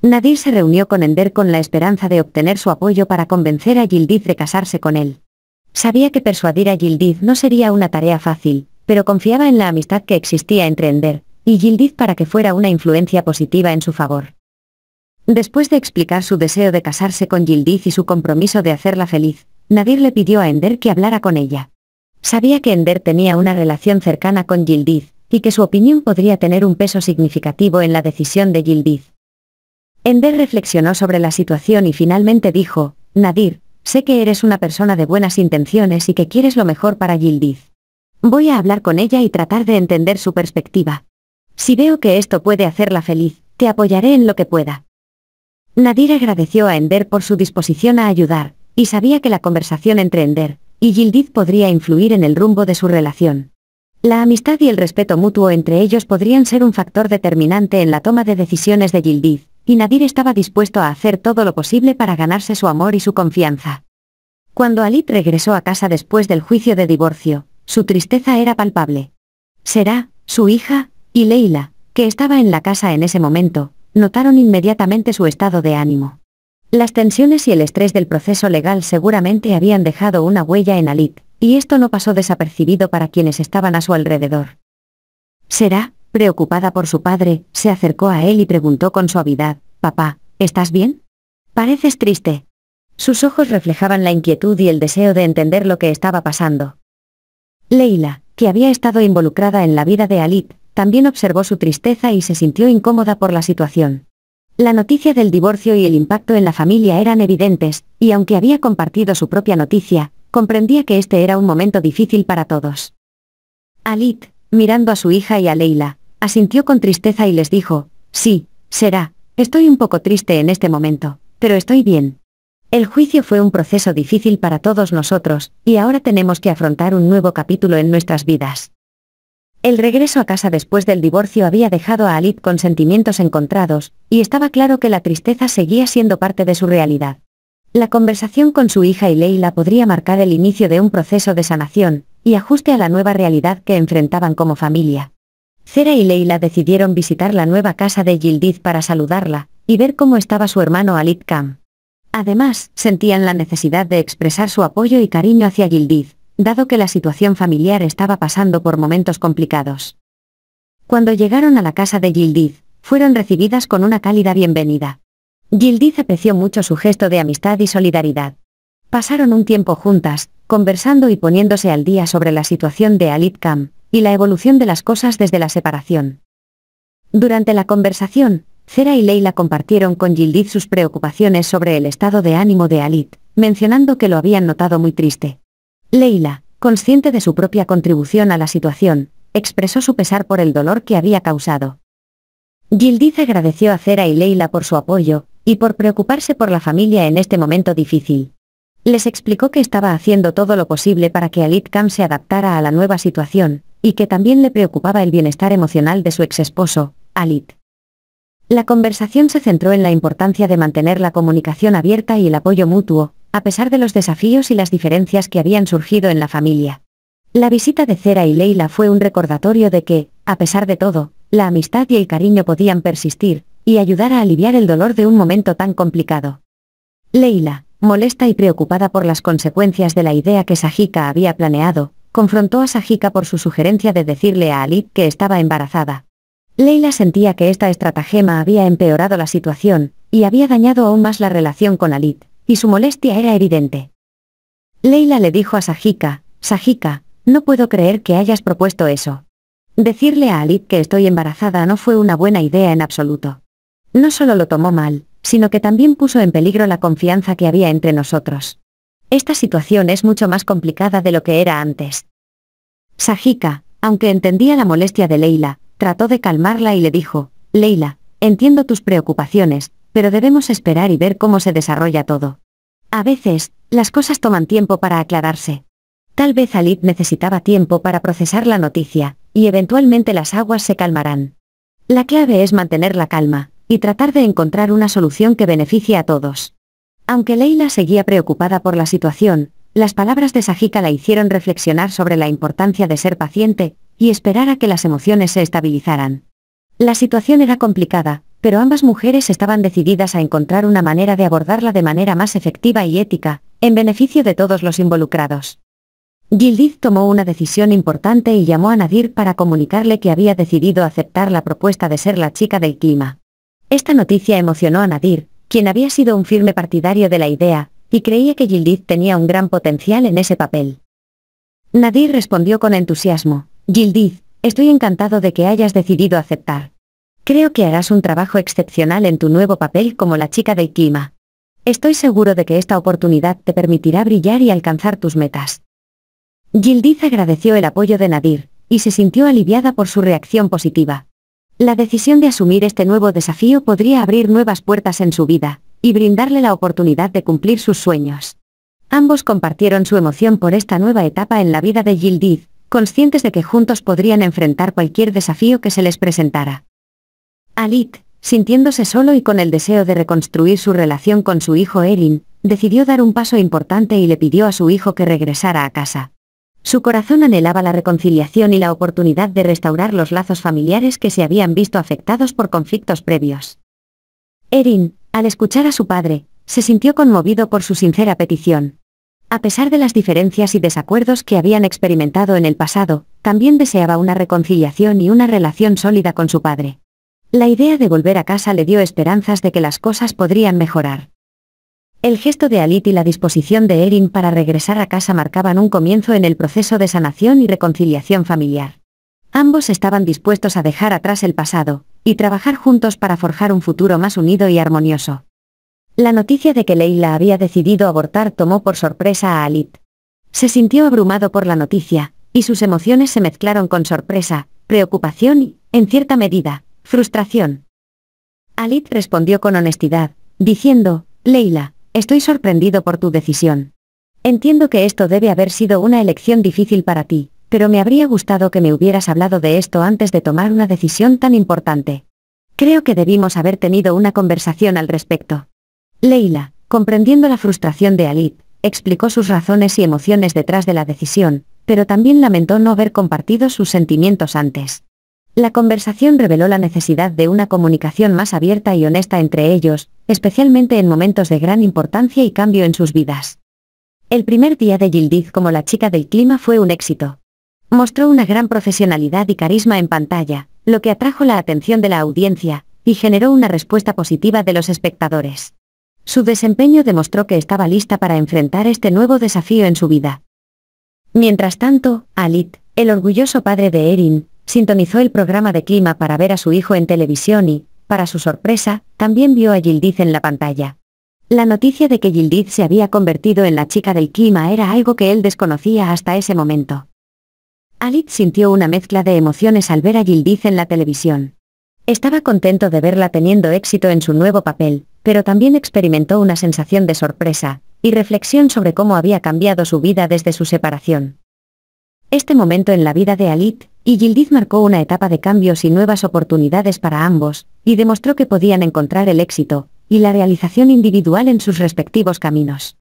Nadir se reunió con Ender con la esperanza de obtener su apoyo para convencer a Gildiz de casarse con él. Sabía que persuadir a Gildiz no sería una tarea fácil, pero confiaba en la amistad que existía entre Ender y Gildiz para que fuera una influencia positiva en su favor. Después de explicar su deseo de casarse con Gildiz y su compromiso de hacerla feliz, Nadir le pidió a Ender que hablara con ella. Sabía que Ender tenía una relación cercana con Gildiz, y que su opinión podría tener un peso significativo en la decisión de Gildiz. Ender reflexionó sobre la situación y finalmente dijo, Nadir, sé que eres una persona de buenas intenciones y que quieres lo mejor para Yildiz. Voy a hablar con ella y tratar de entender su perspectiva. Si veo que esto puede hacerla feliz, te apoyaré en lo que pueda. Nadir agradeció a Ender por su disposición a ayudar, y sabía que la conversación entre Ender y Yildiz podría influir en el rumbo de su relación. La amistad y el respeto mutuo entre ellos podrían ser un factor determinante en la toma de decisiones de Yildiz y Nadir estaba dispuesto a hacer todo lo posible para ganarse su amor y su confianza. Cuando Alit regresó a casa después del juicio de divorcio, su tristeza era palpable. Será, su hija, y Leila, que estaba en la casa en ese momento, notaron inmediatamente su estado de ánimo. Las tensiones y el estrés del proceso legal seguramente habían dejado una huella en Alit, y esto no pasó desapercibido para quienes estaban a su alrededor. Será, Preocupada por su padre, se acercó a él y preguntó con suavidad, Papá, ¿estás bien? Pareces triste. Sus ojos reflejaban la inquietud y el deseo de entender lo que estaba pasando. Leila, que había estado involucrada en la vida de Alit, también observó su tristeza y se sintió incómoda por la situación. La noticia del divorcio y el impacto en la familia eran evidentes, y aunque había compartido su propia noticia, comprendía que este era un momento difícil para todos. Alit, mirando a su hija y a Leila, asintió con tristeza y les dijo, sí, será, estoy un poco triste en este momento, pero estoy bien. El juicio fue un proceso difícil para todos nosotros, y ahora tenemos que afrontar un nuevo capítulo en nuestras vidas. El regreso a casa después del divorcio había dejado a Alip con sentimientos encontrados, y estaba claro que la tristeza seguía siendo parte de su realidad. La conversación con su hija y Leila podría marcar el inicio de un proceso de sanación, y ajuste a la nueva realidad que enfrentaban como familia. Cera y Leila decidieron visitar la nueva casa de Gildiz para saludarla, y ver cómo estaba su hermano Alit Kam. Además, sentían la necesidad de expresar su apoyo y cariño hacia Gildiz, dado que la situación familiar estaba pasando por momentos complicados. Cuando llegaron a la casa de Gildiz, fueron recibidas con una cálida bienvenida. Gildiz apreció mucho su gesto de amistad y solidaridad. Pasaron un tiempo juntas, conversando y poniéndose al día sobre la situación de Alit Kam, y la evolución de las cosas desde la separación. Durante la conversación, Cera y Leila compartieron con Gildiz sus preocupaciones sobre el estado de ánimo de Alit, mencionando que lo habían notado muy triste. Leila, consciente de su propia contribución a la situación, expresó su pesar por el dolor que había causado. Gildiz agradeció a Cera y Leila por su apoyo, y por preocuparse por la familia en este momento difícil. Les explicó que estaba haciendo todo lo posible para que Alit Khan se adaptara a la nueva situación, y que también le preocupaba el bienestar emocional de su exesposo, Alit. La conversación se centró en la importancia de mantener la comunicación abierta y el apoyo mutuo, a pesar de los desafíos y las diferencias que habían surgido en la familia. La visita de Cera y Leila fue un recordatorio de que, a pesar de todo, la amistad y el cariño podían persistir, y ayudar a aliviar el dolor de un momento tan complicado. Leila, Molesta y preocupada por las consecuencias de la idea que Sajika había planeado, confrontó a Sajika por su sugerencia de decirle a Alit que estaba embarazada. Leila sentía que esta estratagema había empeorado la situación, y había dañado aún más la relación con Alit, y su molestia era evidente. Leila le dijo a Sajika, Sajika, no puedo creer que hayas propuesto eso. Decirle a Alit que estoy embarazada no fue una buena idea en absoluto. No solo lo tomó mal, sino que también puso en peligro la confianza que había entre nosotros. Esta situación es mucho más complicada de lo que era antes. Sajika, aunque entendía la molestia de Leila, trató de calmarla y le dijo, Leila, entiendo tus preocupaciones, pero debemos esperar y ver cómo se desarrolla todo. A veces, las cosas toman tiempo para aclararse. Tal vez Alit necesitaba tiempo para procesar la noticia, y eventualmente las aguas se calmarán. La clave es mantener la calma, y tratar de encontrar una solución que beneficie a todos. Aunque Leila seguía preocupada por la situación, las palabras de Sajika la hicieron reflexionar sobre la importancia de ser paciente y esperar a que las emociones se estabilizaran. La situación era complicada, pero ambas mujeres estaban decididas a encontrar una manera de abordarla de manera más efectiva y ética, en beneficio de todos los involucrados. Gildith tomó una decisión importante y llamó a Nadir para comunicarle que había decidido aceptar la propuesta de ser la chica del clima. Esta noticia emocionó a Nadir, quien había sido un firme partidario de la idea, y creía que Gildith tenía un gran potencial en ese papel. Nadir respondió con entusiasmo, Gildith, estoy encantado de que hayas decidido aceptar. Creo que harás un trabajo excepcional en tu nuevo papel como la chica de Ikima. Estoy seguro de que esta oportunidad te permitirá brillar y alcanzar tus metas. Gildiz agradeció el apoyo de Nadir, y se sintió aliviada por su reacción positiva. La decisión de asumir este nuevo desafío podría abrir nuevas puertas en su vida, y brindarle la oportunidad de cumplir sus sueños. Ambos compartieron su emoción por esta nueva etapa en la vida de Gildith, conscientes de que juntos podrían enfrentar cualquier desafío que se les presentara. Alit, sintiéndose solo y con el deseo de reconstruir su relación con su hijo Erin, decidió dar un paso importante y le pidió a su hijo que regresara a casa. Su corazón anhelaba la reconciliación y la oportunidad de restaurar los lazos familiares que se habían visto afectados por conflictos previos. Erin, al escuchar a su padre, se sintió conmovido por su sincera petición. A pesar de las diferencias y desacuerdos que habían experimentado en el pasado, también deseaba una reconciliación y una relación sólida con su padre. La idea de volver a casa le dio esperanzas de que las cosas podrían mejorar. El gesto de Alit y la disposición de Erin para regresar a casa marcaban un comienzo en el proceso de sanación y reconciliación familiar. Ambos estaban dispuestos a dejar atrás el pasado, y trabajar juntos para forjar un futuro más unido y armonioso. La noticia de que Leila había decidido abortar tomó por sorpresa a Alit. Se sintió abrumado por la noticia, y sus emociones se mezclaron con sorpresa, preocupación y, en cierta medida, frustración. Alit respondió con honestidad, diciendo, Leila, Estoy sorprendido por tu decisión. Entiendo que esto debe haber sido una elección difícil para ti, pero me habría gustado que me hubieras hablado de esto antes de tomar una decisión tan importante. Creo que debimos haber tenido una conversación al respecto. Leila, comprendiendo la frustración de Alip, explicó sus razones y emociones detrás de la decisión, pero también lamentó no haber compartido sus sentimientos antes. La conversación reveló la necesidad de una comunicación más abierta y honesta entre ellos, especialmente en momentos de gran importancia y cambio en sus vidas. El primer día de Gildiz como la chica del clima fue un éxito. Mostró una gran profesionalidad y carisma en pantalla, lo que atrajo la atención de la audiencia, y generó una respuesta positiva de los espectadores. Su desempeño demostró que estaba lista para enfrentar este nuevo desafío en su vida. Mientras tanto, Alit, el orgulloso padre de Erin, sintonizó el programa de clima para ver a su hijo en televisión y, para su sorpresa, también vio a Gildiz en la pantalla. La noticia de que Gildiz se había convertido en la chica del clima era algo que él desconocía hasta ese momento. Alit sintió una mezcla de emociones al ver a Gildiz en la televisión. Estaba contento de verla teniendo éxito en su nuevo papel, pero también experimentó una sensación de sorpresa, y reflexión sobre cómo había cambiado su vida desde su separación. Este momento en la vida de Alit y Gildiz marcó una etapa de cambios y nuevas oportunidades para ambos, y demostró que podían encontrar el éxito y la realización individual en sus respectivos caminos.